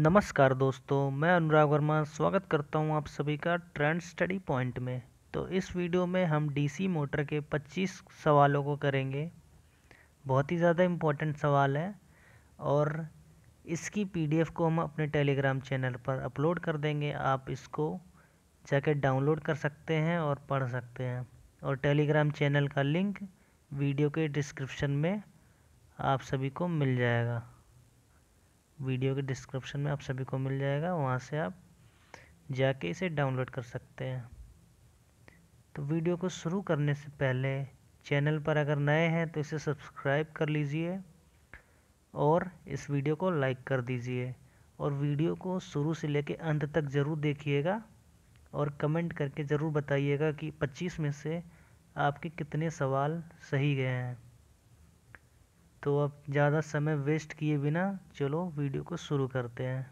नमस्कार दोस्तों मैं अनुराग वर्मा स्वागत करता हूं आप सभी का ट्रेंड स्टडी पॉइंट में तो इस वीडियो में हम डीसी मोटर के 25 सवालों को करेंगे बहुत ही ज़्यादा इम्पोर्टेंट सवाल है और इसकी पीडीएफ को हम अपने टेलीग्राम चैनल पर अपलोड कर देंगे आप इसको जाके डाउनलोड कर सकते हैं और पढ़ सकते हैं और टेलीग्राम चैनल का लिंक वीडियो के डिस्क्रिप्शन में आप सभी को मिल जाएगा वीडियो के डिस्क्रिप्शन में आप सभी को मिल जाएगा वहाँ से आप जाके इसे डाउनलोड कर सकते हैं तो वीडियो को शुरू करने से पहले चैनल पर अगर नए हैं तो इसे सब्सक्राइब कर लीजिए और इस वीडियो को लाइक कर दीजिए और वीडियो को शुरू से लेकर अंत तक ज़रूर देखिएगा और कमेंट करके ज़रूर बताइएगा कि 25 में से आपके कितने सवाल सही गए हैं तो अब ज़्यादा समय वेस्ट किए बिना चलो वीडियो को शुरू करते हैं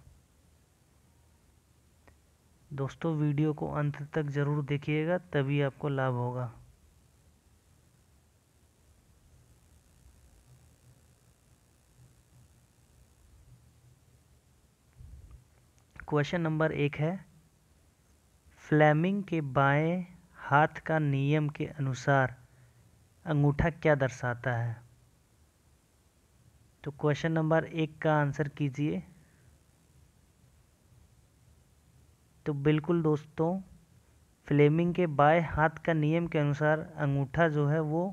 दोस्तों वीडियो को अंत तक ज़रूर देखिएगा तभी आपको लाभ होगा क्वेश्चन नंबर एक है फ्लैमिंग के बाएं हाथ का नियम के अनुसार अंगूठा क्या दर्शाता है तो क्वेश्चन नंबर एक का आंसर कीजिए तो बिल्कुल दोस्तों फ्लेमिंग के बाएं हाथ का नियम के अनुसार अंगूठा जो है वो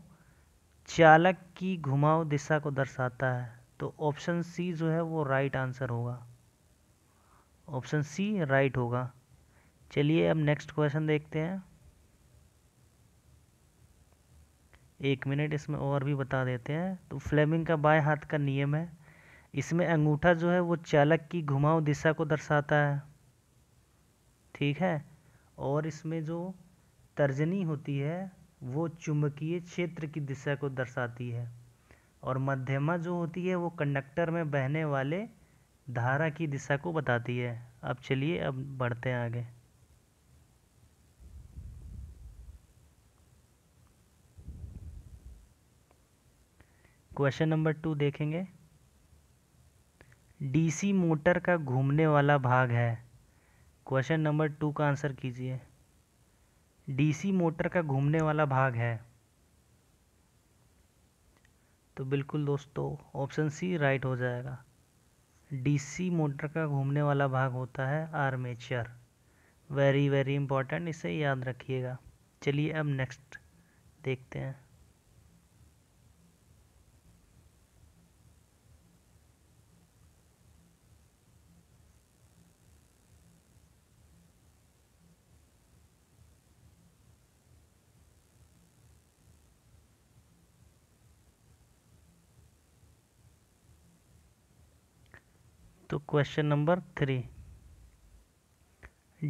चालक की घुमाव दिशा को दर्शाता है तो ऑप्शन सी जो है वो राइट आंसर होगा ऑप्शन सी राइट होगा चलिए अब नेक्स्ट क्वेश्चन देखते हैं एक मिनट इसमें और भी बता देते हैं तो फ्लेमिंग का बाएं हाथ का नियम है इसमें अंगूठा जो है वो चालक की घुमाव दिशा को दर्शाता है ठीक है और इसमें जो तर्जनी होती है वो चुंबकीय क्षेत्र की दिशा को दर्शाती है और मध्यमा जो होती है वो कंडक्टर में बहने वाले धारा की दिशा को बताती है अब चलिए अब बढ़ते हैं आगे क्वेश्चन नंबर टू देखेंगे डीसी मोटर का घूमने वाला भाग है क्वेश्चन नंबर टू का आंसर कीजिए डीसी मोटर का घूमने वाला भाग है तो बिल्कुल दोस्तों ऑप्शन सी राइट हो जाएगा डीसी मोटर का घूमने वाला भाग होता है आर्मेचर वेरी वेरी इंपॉर्टेंट इसे याद रखिएगा चलिए अब नेक्स्ट देखते हैं question number three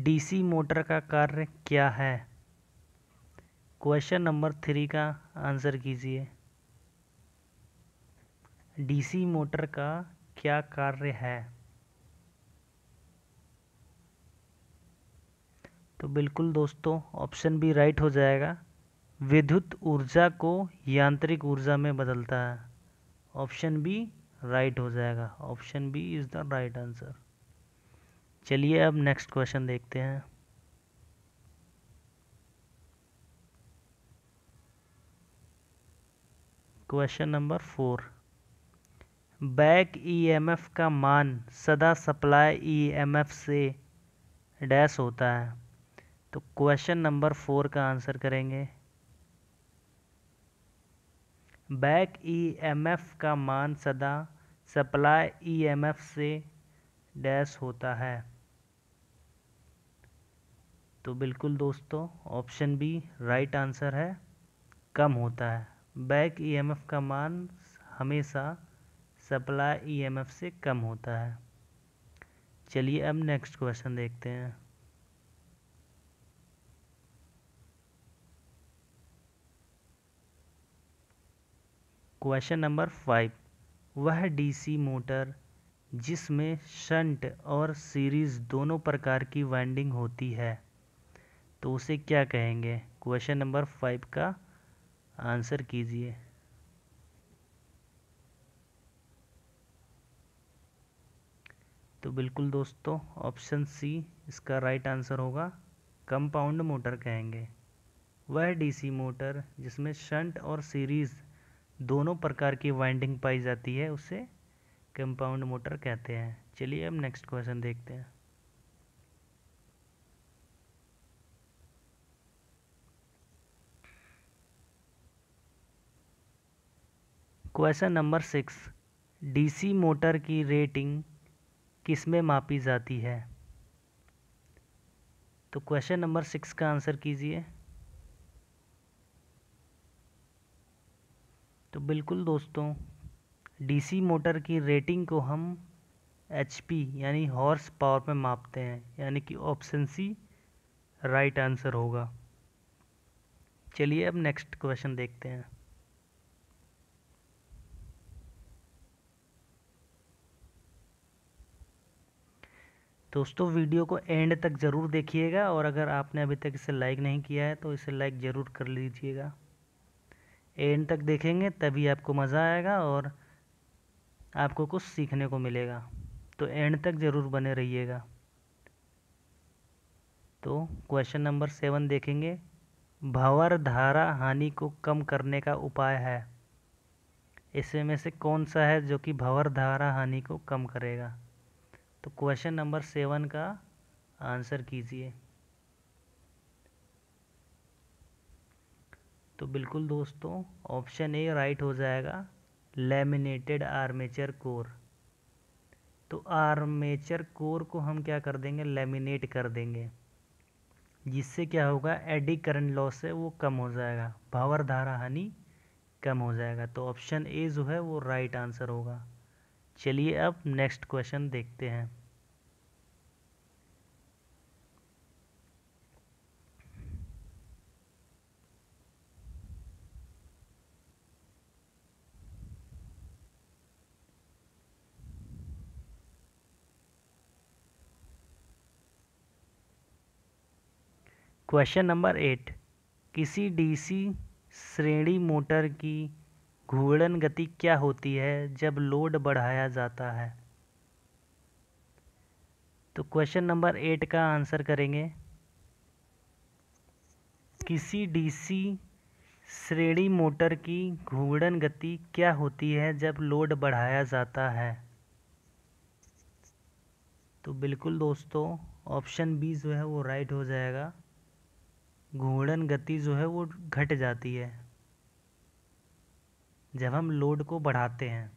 DC motor का कार्य क्या है क्वेश्चन नंबर थ्री का आंसर कीजिए डीसी मोटर का क्या कार्य है तो बिल्कुल दोस्तों ऑप्शन भी राइट हो जाएगा विद्युत ऊर्जा को यांत्रिक ऊर्जा में बदलता है ऑप्शन बी राइट हो जाएगा option B is the right answer चलिए अब नेक्स्ट क्वेश्चन देखते हैं question number four back EMF e का मान सदा सप्लाई ईएमएफ e से डैश होता है तो क्वेश्चन नंबर फोर का आंसर करेंगे बैक ईएमएफ e का मान सदा सप्लाई ईएमएफ e से डैश होता है तो बिल्कुल दोस्तों ऑप्शन बी राइट आंसर है कम होता है बैक ईएमएफ e का मान हमेशा सप्लाई ईएमएफ e से कम होता है चलिए अब नेक्स्ट क्वेश्चन देखते हैं क्वेश्चन नंबर फाइव वह डीसी मोटर जिसमें शंट और सीरीज़ दोनों प्रकार की वाइंडिंग होती है तो उसे क्या कहेंगे क्वेश्चन नंबर फाइव का आंसर कीजिए तो बिल्कुल दोस्तों ऑप्शन सी इसका राइट आंसर होगा कंपाउंड मोटर कहेंगे वह डीसी मोटर जिसमें शंट और सीरीज़ दोनों प्रकार की वाइंडिंग पाई जाती है उसे कंपाउंड मोटर कहते हैं चलिए अब नेक्स्ट क्वेश्चन देखते हैं question number six DC motor की रेटिंग किसमें मापी जाती है तो क्वेश्चन नंबर सिक्स का आंसर कीजिए तो बिल्कुल दोस्तों डीसी मोटर की रेटिंग को हम एचपी यानी हॉर्स पावर में मापते हैं यानी कि ऑप्शन सी राइट आंसर होगा चलिए अब नेक्स्ट क्वेश्चन देखते हैं दोस्तों वीडियो को एंड तक ज़रूर देखिएगा और अगर आपने अभी तक इसे लाइक नहीं किया है तो इसे लाइक ज़रूर कर लीजिएगा एंड तक देखेंगे तभी आपको मज़ा आएगा और आपको कुछ सीखने को मिलेगा तो एंड तक ज़रूर बने रहिएगा तो क्वेश्चन नंबर सेवन देखेंगे भंवर धारा हानि को कम करने का उपाय है इसमें में से कौन सा है जो कि भंवर धारा हानि को कम करेगा तो क्वेश्चन नंबर सेवन का आंसर कीजिए तो बिल्कुल दोस्तों ऑप्शन ए राइट हो जाएगा लेमिनेटेड आर्मेचर कोर तो आर्मेचर कोर को हम क्या कर देंगे लेमिनेट कर देंगे जिससे क्या होगा एडी करंट लॉस है वो कम हो जाएगा भावर धारा हानि कम हो जाएगा तो ऑप्शन ए जो है वो राइट आंसर होगा चलिए अब नेक्स्ट क्वेश्चन देखते हैं क्वेश्चन नंबर एट किसी डीसी श्रेणी मोटर की घूर्णन गति क्या होती है जब लोड बढ़ाया जाता है तो क्वेश्चन नंबर एट का आंसर करेंगे किसी डीसी श्रेणी मोटर की घूर्णन गति क्या होती है जब लोड बढ़ाया जाता है तो बिल्कुल दोस्तों ऑप्शन बी जो है वो राइट हो जाएगा घूर्णन गति जो है वो घट जाती है जब हम लोड को बढ़ाते हैं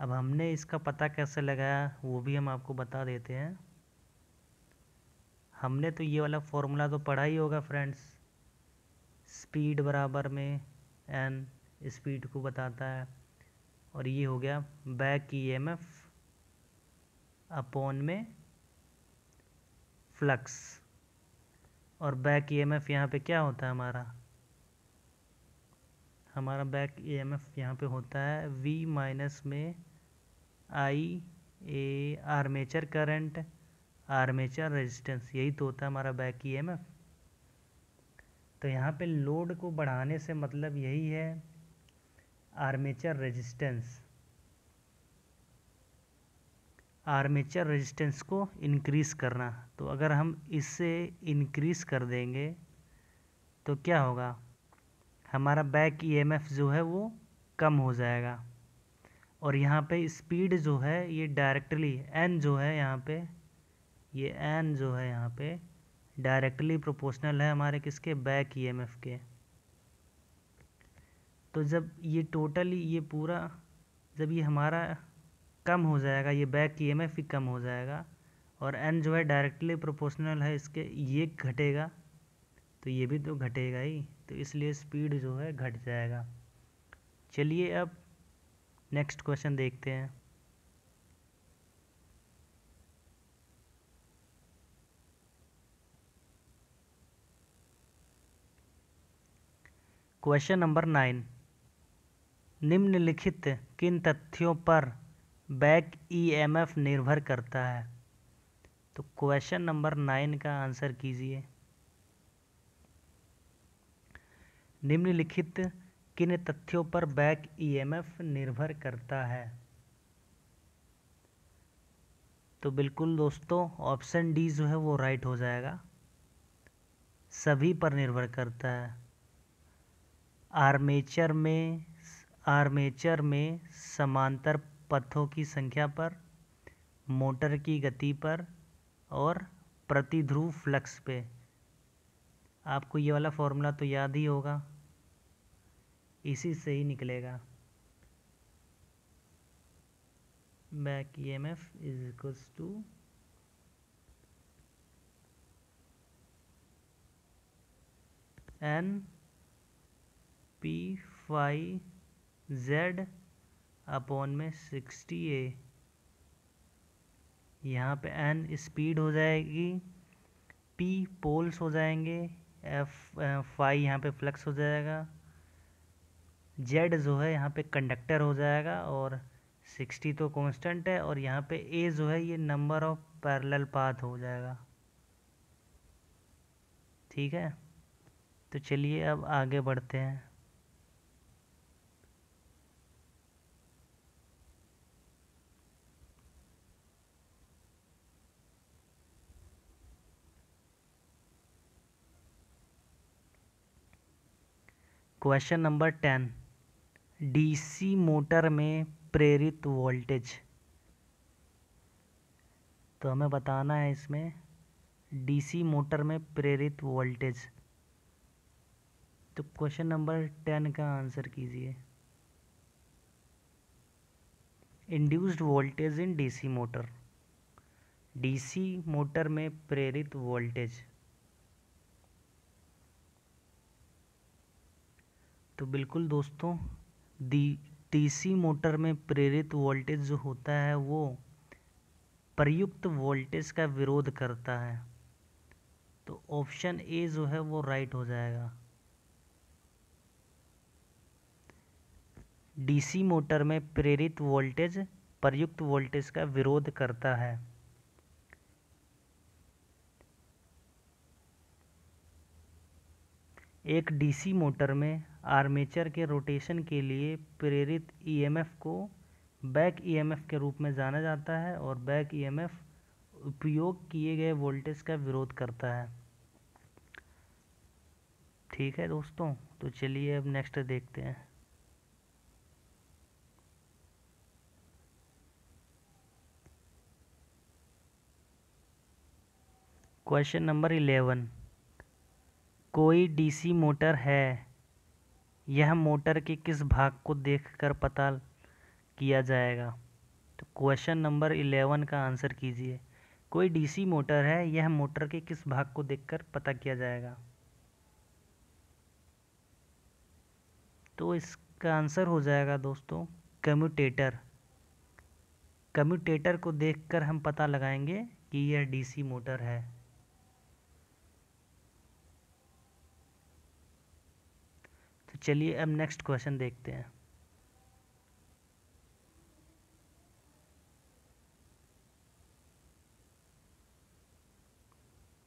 अब हमने इसका पता कैसे लगाया वो भी हम आपको बता देते हैं हमने तो ये वाला फॉर्मूला तो पढ़ा ही होगा फ्रेंड्स स्पीड बराबर में एन स्पीड को बताता है और ये हो गया back E M F upon में फ्लक्स और बैक ईएमएफ e यहाँ पर क्या होता है हमारा हमारा बैक ईएमएफ e यहाँ पर होता है वी माइनस में I A armature current armature resistance यही तो होता है हमारा बैक ईएमएफ e तो यहाँ पे लोड को बढ़ाने से मतलब यही है आर्मेचर रेजिस्टेंस आर्मेचर रेजिस्टेंस को इनक्रीस करना तो अगर हम इसे इनक्रीस कर देंगे तो क्या होगा हमारा बैक ईएमएफ जो है वो कम हो जाएगा और यहाँ पे स्पीड जो है ये डायरेक्टली एन जो है यहाँ पे ये एन जो है यहाँ पे डायरेक्टली प्रोपोर्शनल है हमारे किसके बैक ईएमएफ के तो जब ये टोटली ये पूरा जब ये हमारा कम हो जाएगा ये बैक ई एम भी कम हो जाएगा और एन जो है डायरेक्टली प्रोपोर्शनल है इसके ये घटेगा तो ये भी तो घटेगा ही तो इसलिए स्पीड जो है घट जाएगा चलिए अब नेक्स्ट क्वेश्चन देखते हैं क्वेश्चन नंबर नाइन निम्नलिखित किन तथ्यों पर बैक ईएमएफ e निर्भर करता है तो क्वेश्चन नंबर नाइन का आंसर कीजिए निम्नलिखित किन तथ्यों पर बैक ईएमएफ e निर्भर करता है तो बिल्कुल दोस्तों ऑप्शन डी जो है वो राइट हो जाएगा सभी पर निर्भर करता है आर्मेचर में आर्मेचर में समांतर पथों की संख्या पर मोटर की गति पर और प्रतिध्रुव फ्लक्स पे आपको ये वाला फॉर्मूला तो याद ही होगा इसी से ही निकलेगा back E M F is equals to N P phi Z upon में सिक्सटी ए यहाँ पे एन स्पीड हो जाएगी पी पोल्स हो जाएंगे एफ फाई यहाँ पे फ्लक्स हो जाएगा जेड जो है यहाँ पे कंडक्टर हो जाएगा और सिक्सटी तो कांस्टेंट है और यहाँ पे ए जो है ये नंबर ऑफ पैरेलल पाथ हो जाएगा ठीक है तो चलिए अब आगे बढ़ते हैं question number ten DC motor में प्रेरित वोल्टेज तो हमें बताना है इसमें डीसी मोटर में प्रेरित वोल्टेज तो क्वेश्चन नंबर टेन का आंसर कीजिए induced voltage in DC motor DC motor में प्रेरित वोल्टेज तो बिल्कुल दोस्तों डी टीसी मोटर में प्रेरित वोल्टेज जो होता है वो प्रयुक्त वोल्टेज का विरोध करता है तो ऑप्शन ए जो है वो राइट हो जाएगा डीसी मोटर में प्रेरित वोल्टेज प्रयुक्त वोल्टेज का विरोध करता है एक डीसी मोटर में आर्मेचर के रोटेशन के लिए प्रेरित ईएमएफ e को बैक ईएमएफ e के रूप में जाना जाता है और बैक ईएमएफ e उपयोग किए गए वोल्टेज का विरोध करता है ठीक है दोस्तों तो चलिए अब नेक्स्ट देखते हैं क्वेश्चन नंबर इलेवन कोई डीसी मोटर है यह मोटर के किस भाग को देखकर पता किया जाएगा तो क्वेश्चन नंबर इलेवन का आंसर कीजिए कोई डीसी मोटर है यह मोटर के किस भाग को देखकर पता किया जाएगा तो इसका आंसर हो जाएगा दोस्तों कम्यूटेटर कम्यूटेटर को देखकर हम पता लगाएंगे कि यह डीसी मोटर है चलिए अब नेक्स्ट क्वेश्चन देखते हैं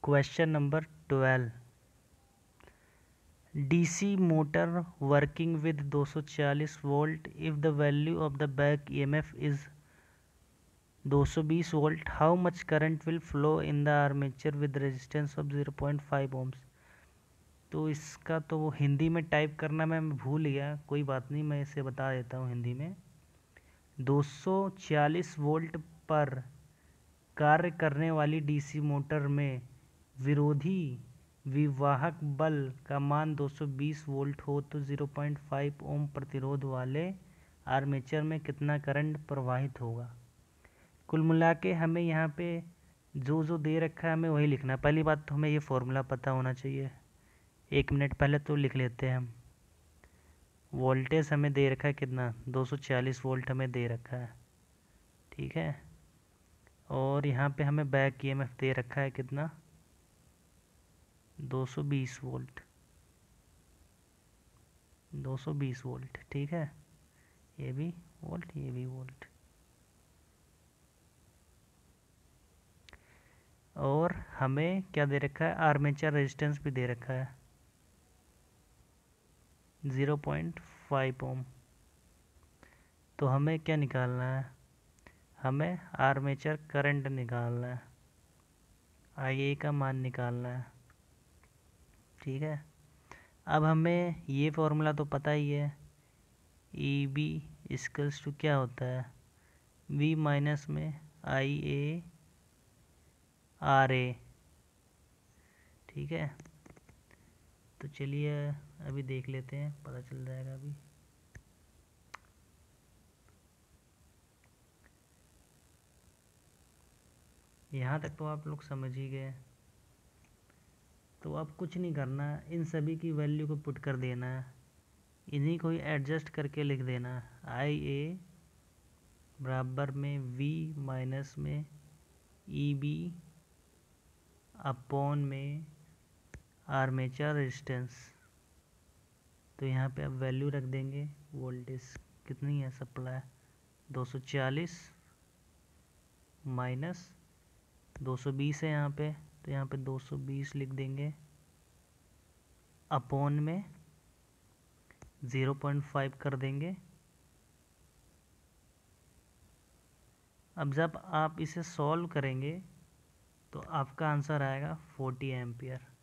question number twelve DC motor working with 240 volt if the value of the back EMF is 220 volt how much current will flow in the armature with resistance of 0.5 ohms तो इसका तो वो हिंदी में type करना मैं भूल गया कोई बात नहीं मैं इसे बता देता हूँ हिंदी में 240 वोल्ट पर कार्य करने वाली डीसी मोटर में विरोधी विवाहक बल का मान 220 वोल्ट हो तो 0.5 ओम प्रतिरोध वाले आर्मेचर में कितना करंट प्रवाहित होगा कुल मिला के हमें यहाँ पे जो जो दे रखा है हमें वही लिखना पहली बात तो हमें ये फॉर्मूला पता होना चाहिए एक मिनट पहले तो लिख लेते हैं हम वोल्टेज हमें दे रखा है कितना 240 वोल्ट हमें दे रखा है ठीक है और यहाँ पे हमें बैक ईएमएफ दे रखा है कितना 220 वोल्ट 220 वोल्ट ठीक है ये भी वोल्ट ये भी वोल्ट और हमें क्या दे रखा है आर्मेचर रेजिस्टेंस भी दे रखा है ज़ीरो पॉइंट फाइव ओम तो हमें क्या निकालना है हमें आर्मेचर करंट निकालना है आई का मान निकालना है ठीक है अब हमें ये फॉर्मूला तो पता ही है ई बी स्कल्स टू क्या होता है वी माइनस में आई ए आर ए ठीक है तो चलिए अभी देख लेते हैं पता चल जाएगा अभी यहाँ तक तो आप लोग समझ ही गए तो अब कुछ नहीं करना इन सभी की वैल्यू को पुट कर देना इन्हीं को ही एडजस्ट करके लिख देना आई ए बराबर में वी माइनस में ई बी अपॉन में आर्मेचर रेजिस्टेंस तो यहाँ पे आप वैल्यू रख देंगे वोल्टेज कितनी है सप्लाई 240 माइनस 220 है यहाँ पे तो यहाँ पे 220 लिख देंगे अपोन में 0.5 कर देंगे अब जब आप इसे सॉल्व करेंगे तो आपका आंसर आएगा 40 एम्पियर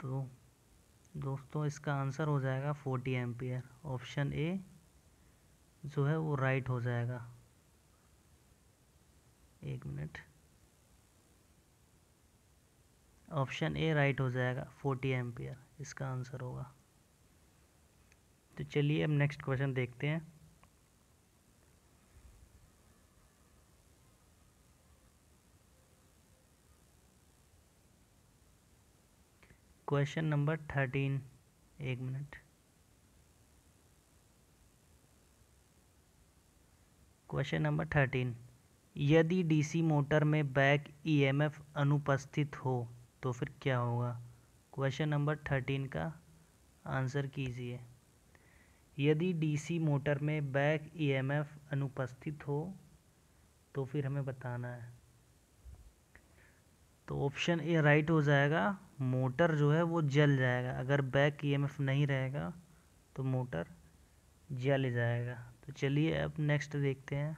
तो दोस्तों इसका आंसर हो जाएगा फोर्टी एम्पियर ऑप्शन ए जो है वो राइट हो जाएगा एक मिनट ऑप्शन ए राइट हो जाएगा फोर्टी एम्पियर इसका आंसर होगा तो चलिए अब नेक्स्ट क्वेश्चन देखते हैं क्वेश्चन नंबर थर्टीन एक मिनट क्वेश्चन नंबर थर्टीन यदि डीसी मोटर में बैक ईएमएफ अनुपस्थित हो तो फिर क्या होगा क्वेश्चन नंबर थर्टीन का आंसर कीजिए यदि डीसी मोटर में बैक ईएमएफ अनुपस्थित हो तो फिर हमें बताना है तो ऑप्शन ए राइट हो जाएगा मोटर जो है वो जल जाएगा अगर बैक ईएमएफ नहीं रहेगा तो मोटर जल जाएगा तो चलिए अब नेक्स्ट देखते हैं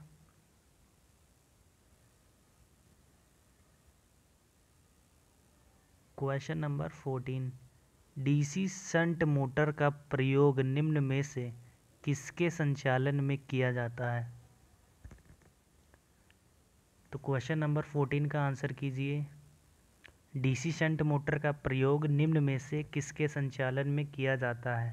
question number fourteen DC shunt motor का प्रयोग निम्न में से किसके संचालन में किया जाता है तो क्वेश्चन नंबर फोर्टीन का आंसर कीजिए डीसी शंट मोटर का प्रयोग निम्न में से किसके संचालन में किया जाता है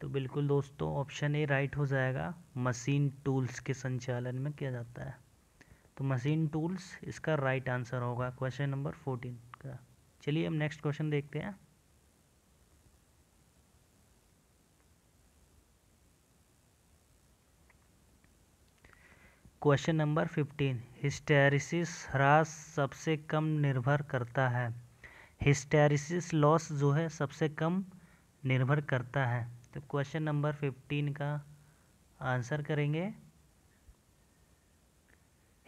तो बिल्कुल दोस्तों ऑप्शन ए राइट हो जाएगा मशीन टूल्स के संचालन में किया जाता है तो मशीन टूल्स इसका राइट आंसर होगा क्वेश्चन नंबर फोर्टीन का चलिए हम नेक्स्ट क्वेश्चन देखते हैं क्वेश्चन नंबर फिफ्टीन हिस्टेरिसिस ह्रास सबसे कम निर्भर करता है हिस्टेरिसिस लॉस जो है सबसे कम निर्भर करता है तो क्वेश्चन नंबर फिफ्टीन का आंसर करेंगे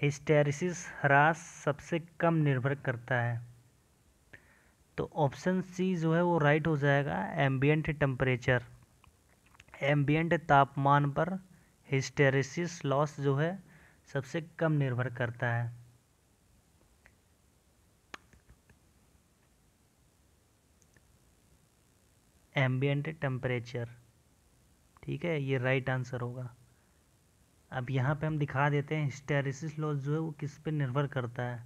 हिस्टेरिसिस ह्रास सबसे कम निर्भर करता है तो ऑप्शन सी जो है वो राइट हो जाएगा एम्बियंट टेम्परेचर एम्बियंट तापमान पर हिस्टेरिसिस लॉस जो है सबसे कम निर्भर करता है एम्बियंट टेम्परेचर ठीक है ये राइट आंसर होगा अब यहाँ पे हम दिखा देते हैं हिस्टेरिसिस लॉस जो है वो किस पे निर्भर करता है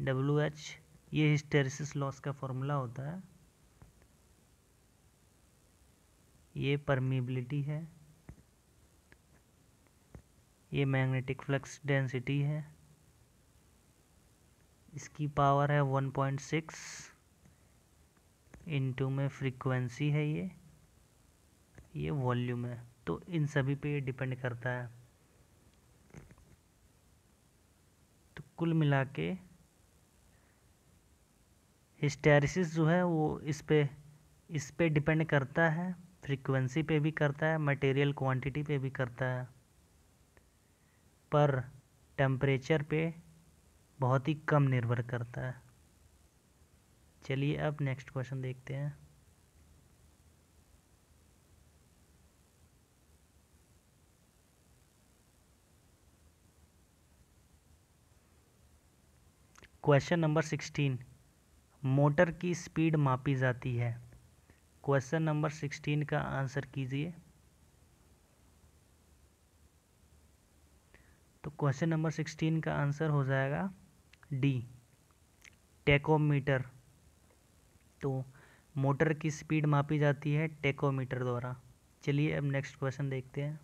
डब्ल्यू एच ये हिस्टेरिसिस लॉस का फॉर्मूला होता है ये परमीबिलिटी है ये मैग्नेटिक फ्लक्स डेंसिटी है इसकी पावर है 1.6 पॉइंट सिक्स इंटू में फ्रीक्वेंसी है ये ये वॉल्यूम है तो इन सभी पे ये डिपेंड करता है तो कुल मिला के हिस्टेरिसिस जो है वो इस पे इस पे डिपेंड करता है फ्रीक्वेंसी पे भी करता है मटेरियल क्वांटिटी पे भी करता है पर टेम्परेचर पे बहुत ही कम निर्भर करता है चलिए अब नेक्स्ट क्वेश्चन देखते हैं क्वेश्चन नंबर सिक्सटीन मोटर की स्पीड मापी जाती है क्वेश्चन नंबर सिक्सटीन का आंसर कीजिए तो क्वेश्चन नंबर सिक्सटीन का आंसर हो जाएगा डी टेकोमीटर तो मोटर की स्पीड मापी जाती है टेकोमीटर द्वारा चलिए अब नेक्स्ट क्वेश्चन देखते हैं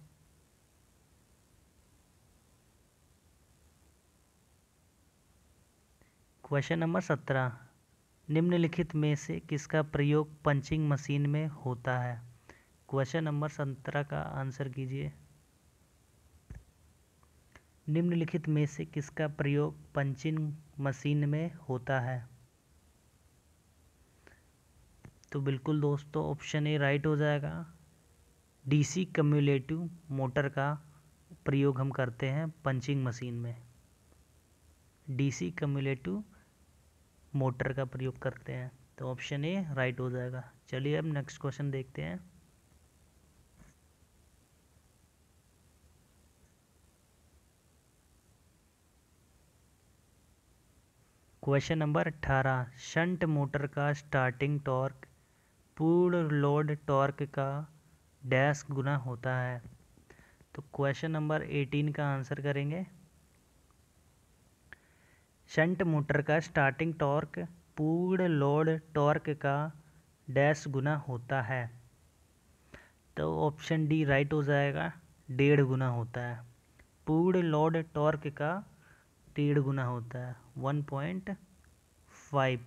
क्वेश्चन नंबर सत्रह निम्नलिखित में से किसका प्रयोग पंचिंग मशीन में होता है क्वेश्चन नंबर सत्रह का आंसर कीजिए निम्नलिखित में से किसका प्रयोग पंचिंग मशीन में होता है तो बिल्कुल दोस्तों ऑप्शन ए राइट हो जाएगा डीसी कम्युलेटिव मोटर का प्रयोग हम करते हैं पंचिंग मशीन में डीसी कम्युलेटिव मोटर का प्रयोग करते हैं तो ऑप्शन ए राइट हो जाएगा चलिए अब नेक्स्ट क्वेश्चन देखते हैं क्वेश्चन नंबर अट्ठारह शंट मोटर का स्टार्टिंग टॉर्क पूर्ण लोड टॉर्क का डैश गुना होता है तो क्वेश्चन नंबर एटीन का आंसर करेंगे शंट मोटर का स्टार्टिंग टॉर्क पूर्ण लोड टॉर्क का डैश गुना होता है तो ऑप्शन डी राइट हो जाएगा डेढ़ गुना होता है पूर्ण लोड टॉर्क का डेढ़ गुना होता है वन पॉइंट फाइव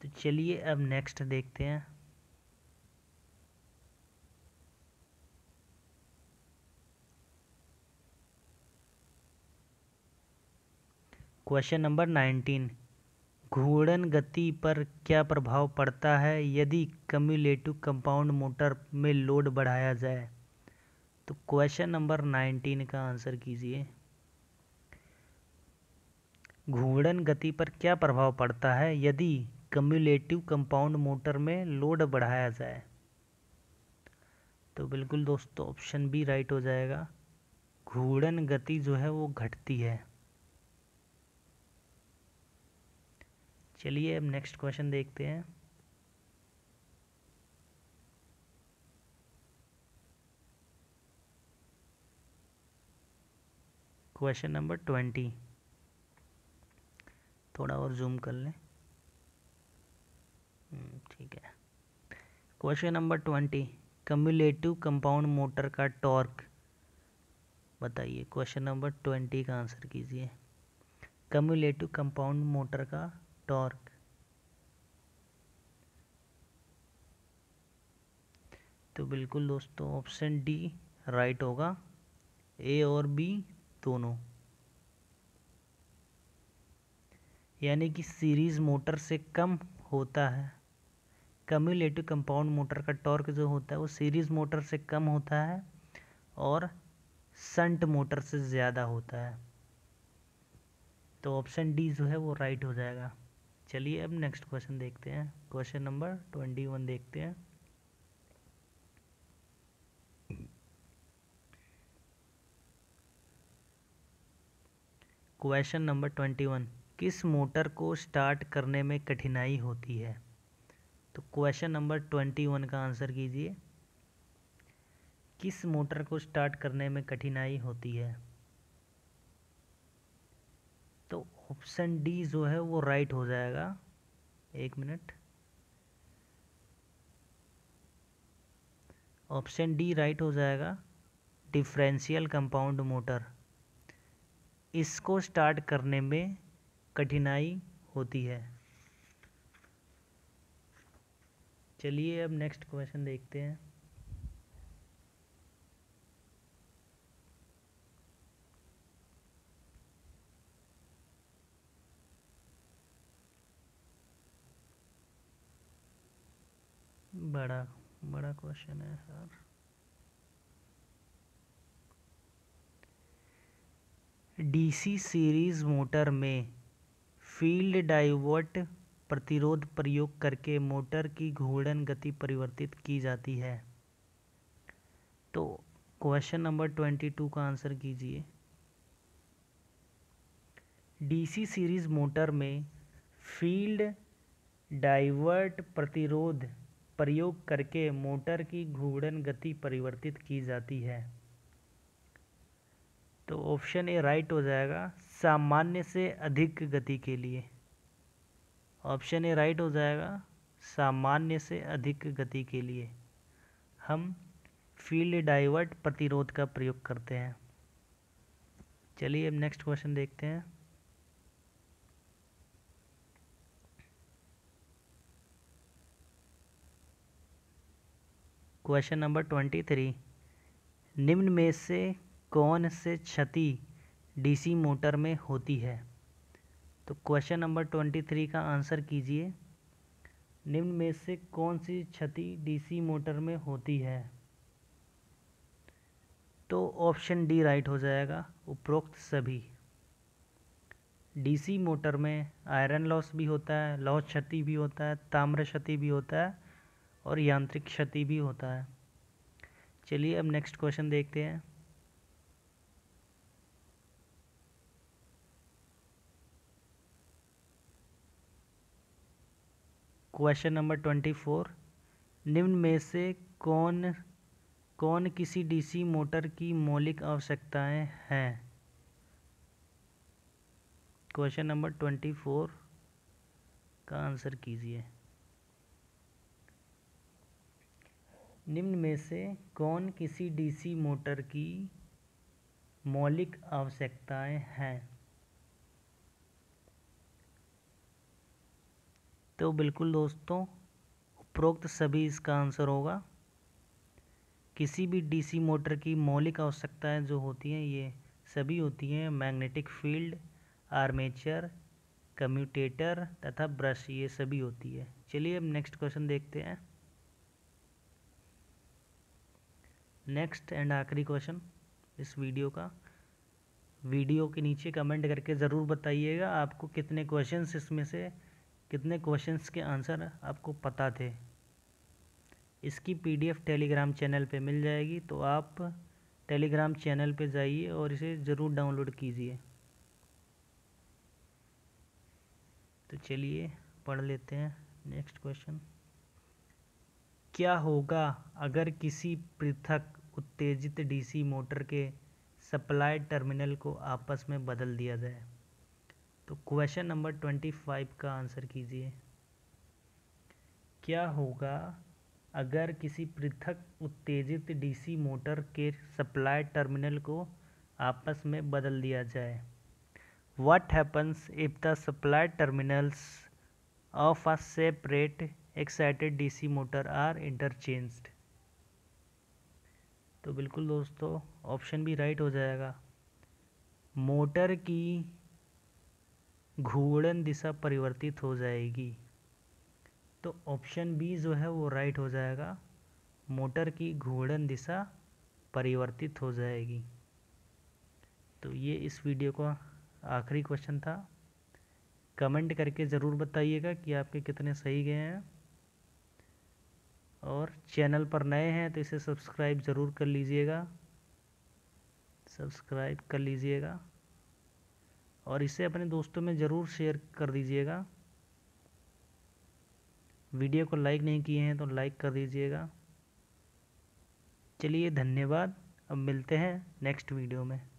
तो चलिए अब नेक्स्ट देखते हैं क्वेश्चन नंबर नाइनटीन घूर्णन गति पर क्या प्रभाव पड़ता है यदि कम्युलेटिव कंपाउंड मोटर में लोड बढ़ाया जाए तो क्वेश्चन नंबर नाइनटीन का आंसर कीजिए घूर्णन गति पर क्या प्रभाव पड़ता है यदि कम्युलेटिव कंपाउंड मोटर में लोड बढ़ाया जाए तो बिल्कुल दोस्तों ऑप्शन बी राइट हो जाएगा घूर्णन गति जो है वो घटती है चलिए अब नेक्स्ट क्वेश्चन देखते हैं क्वेश्चन नंबर ट्वेंटी थोड़ा और जूम कर लें हम्म, ठीक है question number twenty cumulative compound motor का टॉर्क बताइए क्वेश्चन नंबर ट्वेंटी का आंसर कीजिए कम्युलेटिव कंपाउंड मोटर का टॉर्क तो बिल्कुल दोस्तों ऑप्शन डी राइट होगा ए और बी दोनों यानी कि सीरीज़ मोटर से कम होता है कम्यूलेटिव कंपाउंड मोटर का टॉर्क जो होता है वो सीरीज़ मोटर से कम होता है और संट मोटर से ज़्यादा होता है तो ऑप्शन डी जो है वो राइट हो जाएगा चलिए अब नेक्स्ट क्वेश्चन देखते हैं क्वेश्चन नंबर ट्वेंटी वन देखते हैं क्वेश्चन नंबर ट्वेंटी वन किस मोटर को स्टार्ट करने में कठिनाई होती है तो क्वेश्चन नंबर ट्वेंटी वन का आंसर कीजिए किस मोटर को स्टार्ट करने में कठिनाई होती है तो ऑप्शन डी जो है वो राइट हो जाएगा एक मिनट ऑप्शन डी राइट हो जाएगा डिफरेंशियल कंपाउंड मोटर इसको स्टार्ट करने में कठिनाई होती है चलिए अब नेक्स्ट क्वेश्चन देखते हैं बड़ा बड़ा क्वेश्चन है सर डीसी सीरीज मोटर में फील्ड डाइवर्ट प्रतिरोध प्रयोग करके मोटर की घूर्णन गति परिवर्तित की जाती है तो क्वेश्चन नंबर ट्वेंटी टू का आंसर कीजिए डीसी सीरीज मोटर में फील्ड डाइवर्ट प्रतिरोध प्रयोग करके मोटर की घूर्णन गति परिवर्तित की जाती है तो ऑप्शन ए राइट हो जाएगा सामान्य से अधिक गति के लिए ऑप्शन ए राइट हो जाएगा सामान्य से अधिक गति के लिए हम फील्ड डाइवर्ट प्रतिरोध का प्रयोग करते हैं चलिए अब नेक्स्ट क्वेश्चन देखते हैं क्वेश्चन नंबर ट्वेंटी थ्री निम्न में से कौन से क्षति डीसी मोटर में होती है तो क्वेश्चन नंबर ट्वेंटी थ्री का आंसर कीजिए निम्न में से कौन सी क्षति डीसी मोटर में होती है तो ऑप्शन डी राइट हो जाएगा उपरोक्त सभी डीसी मोटर में आयरन लॉस भी होता है लॉस क्षति भी होता है ताम्र क्षति भी होता है और यांत्रिक क्षति भी होता है चलिए अब नेक्स्ट क्वेश्चन देखते हैं क्वेश्चन नंबर ट्वेंटी फोर निम्न में से कौन कौन किसी डीसी मोटर की मौलिक आवश्यकताएं हैं क्वेश्चन नंबर ट्वेंटी फोर का आंसर कीजिए निम्न में से कौन किसी डीसी मोटर की मौलिक आवश्यकताएं हैं तो बिल्कुल दोस्तों उपरोक्त सभी इसका आंसर होगा किसी भी डीसी मोटर की मौलिक आवश्यकताएं जो होती हैं ये सभी होती हैं मैग्नेटिक फील्ड आर्मेचर कम्यूटेटर तथा ब्रश ये सभी होती है चलिए अब नेक्स्ट क्वेश्चन देखते हैं नेक्स्ट एंड आखिरी क्वेश्चन इस वीडियो का वीडियो के नीचे कमेंट करके ज़रूर बताइएगा आपको कितने क्वेश्चंस इसमें से कितने क्वेश्चंस के आंसर आपको पता थे इसकी पीडीएफ टेलीग्राम चैनल पे मिल जाएगी तो आप टेलीग्राम चैनल पे जाइए और इसे ज़रूर डाउनलोड कीजिए तो चलिए पढ़ लेते हैं नेक्स्ट क्वेश्चन क्या होगा अगर किसी पृथक उत्तेजित डीसी मोटर के सप्लाई टर्मिनल को आपस में बदल दिया जाए तो क्वेश्चन नंबर ट्वेंटी फाइव का आंसर कीजिए क्या होगा अगर किसी पृथक उत्तेजित डीसी मोटर के सप्लाई टर्मिनल को आपस में बदल दिया जाए what happens if the supply terminals of a excited D C motor are interchange तो बिल्कुल दोस्तों ऑप्शन भी राइट हो जाएगा मोटर की घूर्णन दिशा परिवर्तित हो जाएगी तो ऑप्शन बी जो है वो राइट हो जाएगा मोटर की घूर्णन दिशा परिवर्तित हो जाएगी तो ये इस वीडियो का आखिरी क्वेश्चन था कमेंट करके ज़रूर बताइएगा कि आपके कितने सही गए हैं और चैनल पर नए हैं तो इसे सब्सक्राइब ज़रूर कर लीजिएगा सब्सक्राइब कर लीजिएगा और इसे अपने दोस्तों में ज़रूर शेयर कर दीजिएगा वीडियो को लाइक नहीं किए हैं तो लाइक कर दीजिएगा चलिए धन्यवाद अब मिलते हैं नेक्स्ट वीडियो में